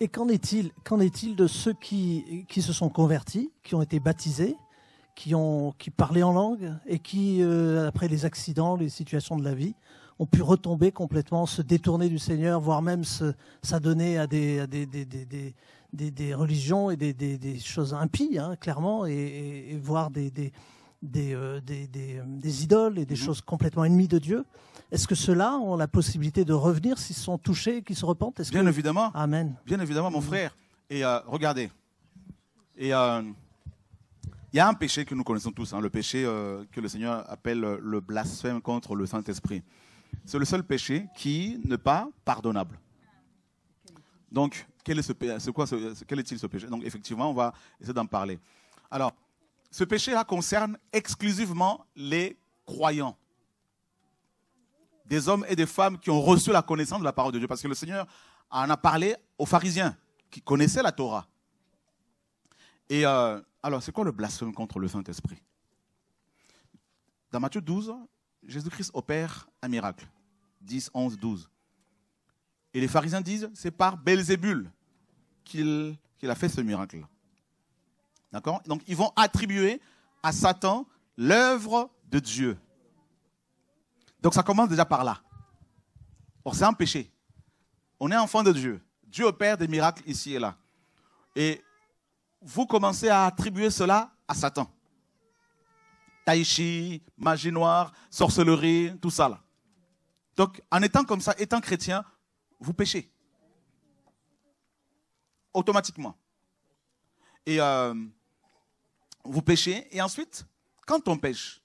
et, qu'en est-il Qu'en est-il de ceux qui, se sont convertis, qui ont été baptisés, qui, ont, qui parlaient en langue et qui, euh, après les accidents, les situations de la vie, ont pu retomber complètement, se détourner du Seigneur, voire même s'adonner à, des, religions et des, choses impies, hein, clairement, et, voir euh, euh, des, idoles et des mhm. choses complètement ennemies de Dieu. Est-ce que ceux-là ont la possibilité de revenir s'ils sont touchés, qu'ils se repentent Bien évidemment. Amen. Bien évidemment, mon frère. Et euh, regardez, euh, il y a un péché que nous connaissons tous, hein, le péché euh, que le Seigneur appelle le blasphème contre le Saint-Esprit. C'est le seul péché qui n'est pas pardonnable. Donc, quel est ce, est-il ce péché Donc, effectivement, on va essayer d'en parler. Alors, ce péché-là concerne exclusivement les croyants des hommes et des femmes qui ont reçu la connaissance de la parole de Dieu. Parce que le Seigneur en a parlé aux pharisiens qui connaissaient la Torah. Et euh, alors, c'est quoi le blasphème contre le Saint-Esprit Dans Matthieu 12, Jésus-Christ opère un miracle. 10, 11, 12. Et les pharisiens disent, c'est par Belzébul qu'il a fait ce miracle. D'accord Donc, ils vont attribuer à Satan l'œuvre de Dieu. Donc ça commence déjà par là. Or, c'est un péché. On est enfant de Dieu. Dieu opère des miracles ici et là. Et vous commencez à attribuer cela à Satan. Taïchi, magie noire, sorcellerie, tout ça là. Donc, en étant comme ça, étant chrétien, vous péchez. Automatiquement. Et euh, vous péchez. Et ensuite, quand on pêche,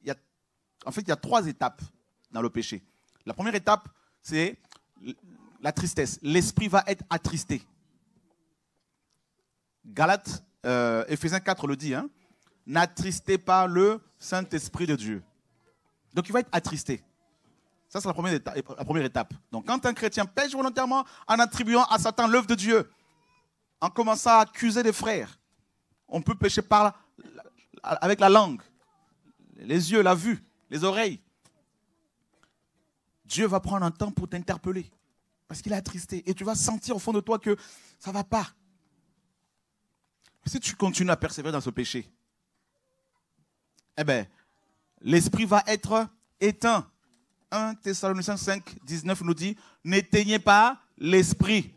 il y a, en fait, il y a trois étapes dans le péché. La première étape, c'est la tristesse. L'esprit va être attristé. Galates, euh, Ephésiens 4 le dit, hein. n'attristez pas le Saint-Esprit de Dieu. Donc il va être attristé. Ça, c'est la première, étape, la première étape. Donc quand un chrétien pêche volontairement en attribuant à Satan l'œuvre de Dieu, en commençant à accuser des frères, on peut pécher par, avec la langue, les yeux, la vue, les oreilles. Dieu va prendre un temps pour t'interpeller. Parce qu'il a attristé. Et tu vas sentir au fond de toi que ça ne va pas. Si tu continues à persévérer dans ce péché, eh bien, l'esprit va être éteint. 1 Thessaloniciens 5, 19 nous dit N'éteignez pas l'esprit.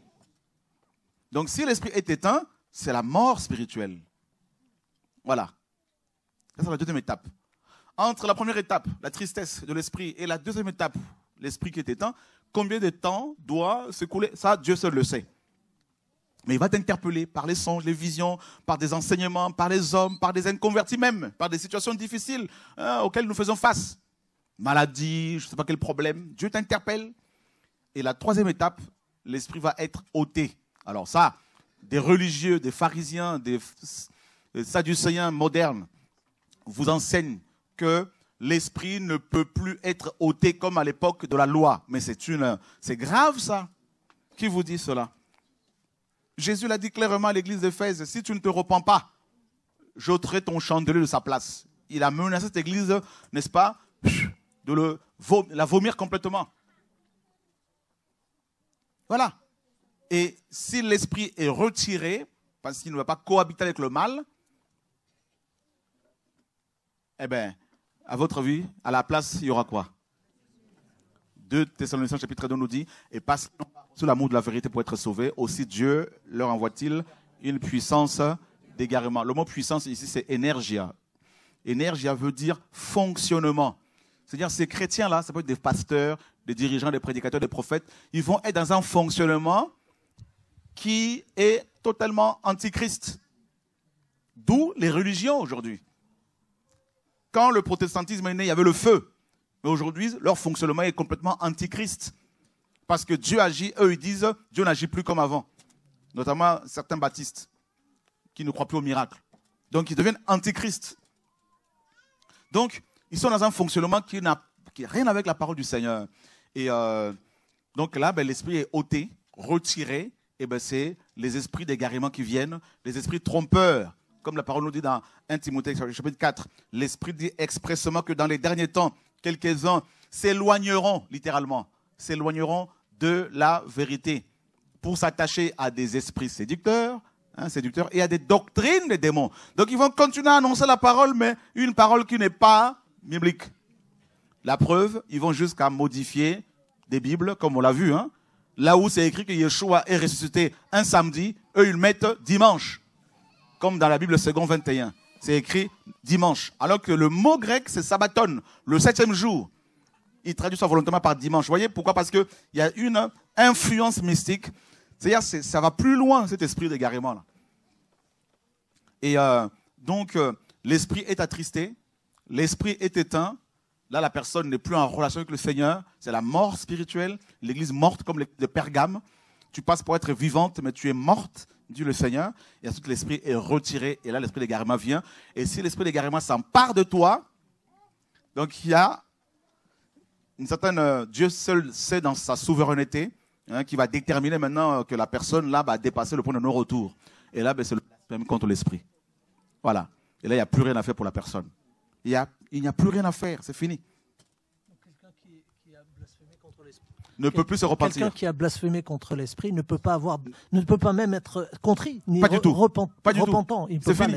Donc, si l'esprit est éteint, c'est la mort spirituelle. Voilà. C'est la deuxième étape. Entre la première étape, la tristesse de l'esprit, et la deuxième étape, l'esprit qui est éteint, combien de temps doit s'écouler Ça, Dieu seul le sait. Mais il va t'interpeller par les songes, les visions, par des enseignements, par les hommes, par des inconvertis même, par des situations difficiles hein, auxquelles nous faisons face. Maladie, je ne sais pas quel problème. Dieu t'interpelle. Et la troisième étape, l'esprit va être ôté. Alors ça, des religieux, des pharisiens, des sadducéens modernes vous enseignent que l'esprit ne peut plus être ôté comme à l'époque de la loi. Mais c'est une, c'est grave ça. Qui vous dit cela Jésus l'a dit clairement à l'église d'Éphèse si tu ne te repens pas, j'ôterai ton chandelier de sa place. Il a menacé cette église, n'est-ce pas, de le, la vomir complètement. Voilà. Et si l'esprit est retiré, parce qu'il ne va pas cohabiter avec le mal, eh bien, à votre avis, à la place, il y aura quoi 2 Thessaloniciens chapitre 2 nous dit Et passons sous l'amour de la vérité pour être sauvés, aussi Dieu leur envoie-t-il une puissance d'égarement. Le mot puissance ici, c'est energia. Energia veut dire fonctionnement. C'est-à-dire, ces chrétiens-là, ça peut être des pasteurs, des dirigeants, des prédicateurs, des prophètes, ils vont être dans un fonctionnement qui est totalement antichrist. D'où les religions aujourd'hui. Quand le protestantisme est né, il y avait le feu. Mais aujourd'hui, leur fonctionnement est complètement antichrist. Parce que Dieu agit, eux ils disent, Dieu n'agit plus comme avant. Notamment certains baptistes qui ne croient plus au miracle. Donc ils deviennent antichrist. Donc ils sont dans un fonctionnement qui n'a rien avec la parole du Seigneur. Et euh, donc là, ben, l'esprit est ôté, retiré, et ben, c'est les esprits d'égarement qui viennent, les esprits trompeurs comme la parole nous dit dans 1 Timothée chapitre 4, l'Esprit dit expressément que dans les derniers temps, quelques-uns s'éloigneront, littéralement, s'éloigneront de la vérité pour s'attacher à des esprits séducteurs, hein, séducteurs et à des doctrines des démons. Donc ils vont continuer à annoncer la parole, mais une parole qui n'est pas biblique. La preuve, ils vont jusqu'à modifier des Bibles, comme on l'a vu. Hein. Là où c'est écrit que Yeshua est ressuscité un samedi, eux ils mettent dimanche comme dans la Bible second 21. C'est écrit dimanche. Alors que le mot grec, c'est sabbaton, le septième jour. Il traduit ça volontairement par dimanche. Vous voyez pourquoi Parce qu'il y a une influence mystique. C'est-à-dire ça va plus loin, cet esprit d'égarement. Et euh, donc, euh, l'esprit est attristé, l'esprit est éteint. Là, la personne n'est plus en relation avec le Seigneur. C'est la mort spirituelle, l'église morte comme les de Pergame. Tu passes pour être vivante, mais tu es morte dit le Seigneur, et ensuite l'esprit est retiré, et là l'esprit Garima vient. Et si l'esprit Garima s'empare de toi, donc il y a une certaine. Euh, Dieu seul sait dans sa souveraineté, hein, qui va déterminer maintenant euh, que la personne là va dépasser le point de non-retour. Et là, ben, c'est le blasphème contre l'esprit. Voilà. Et là, il n'y a plus rien à faire pour la personne. Il n'y a plus rien à faire, c'est fini. ne peut plus se repentir. Quelqu'un qui a blasphémé contre l'esprit ne peut pas avoir, ne peut pas même être contrit, ni pas du tout. pas du Tout. Il peut pas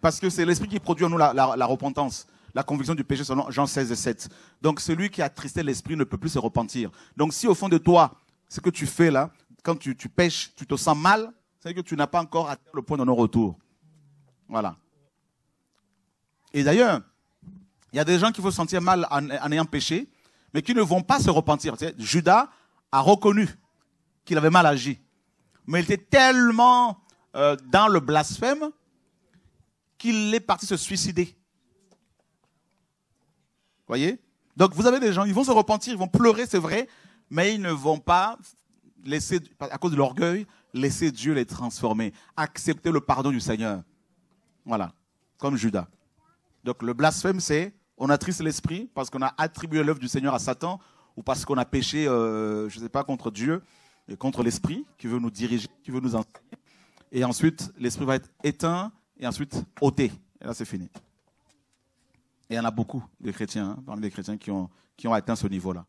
Parce que c'est l'esprit qui produit en nous la, repentance la conviction du péché selon Jean 16 et 7. Donc celui qui a tristé l'esprit ne peut plus se repentir. Donc si au fond de toi, ce que tu fais là, quand tu, tu pêches, tu te sens mal, c'est que tu n'as pas encore atteint le point de nos retour Voilà. Et d'ailleurs, il y a des gens qui vont se sentir mal en ayant péché, mais qui ne vont pas se repentir. Judas a reconnu qu'il avait mal agi, mais il était tellement euh, dans le blasphème qu'il est parti se suicider. Voyez Donc vous avez des gens, ils vont se repentir, ils vont pleurer, c'est vrai, mais ils ne vont pas laisser, à cause de l'orgueil, laisser Dieu les transformer, accepter le pardon du Seigneur. Voilà, comme Judas. Donc le blasphème, c'est on attriste l'esprit parce qu'on a attribué l'œuvre du Seigneur à Satan ou parce qu'on a péché, euh, je ne sais pas, contre Dieu et contre l'esprit qui veut nous diriger, qui veut nous enseigner. Et ensuite, l'esprit va être éteint et ensuite ôté. Et là, c'est fini. Et il y en a beaucoup de chrétiens, hein, parmi les chrétiens qui ont, qui ont atteint ce niveau-là.